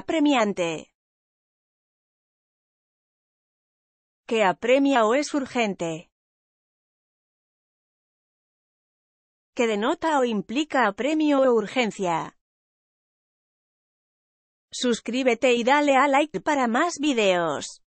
Apremiante. Que apremia o es urgente. Que denota o implica apremio o urgencia. Suscríbete y dale a like para más videos.